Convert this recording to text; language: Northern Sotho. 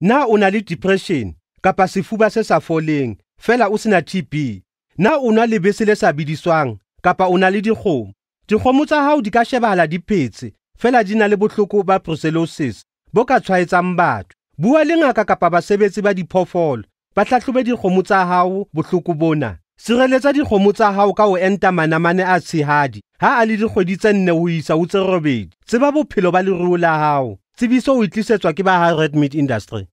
na o na le depression kapa sefuba se sa foleng fela o sena TB na o nwa lebese le sa bidiswang kapa o na le dikgomo dikgomo tsa hao di ka shebahala di phetse fela di na le bohloko ba brucellosis bo ka tshwaetsang batho bua le ngaka kapa basebetsi ba diphoofolo ba hlahlobe dikgomo tsa hao bohloko bona sireletsa dikgomo tsa hao ka ho enta manamane a tshehadi ha a le dikgwedi tse nne ho isa ho tse robedi tseba bophelo ba leruo la hao tsebiso o itlisetswa ke ba high red meat industry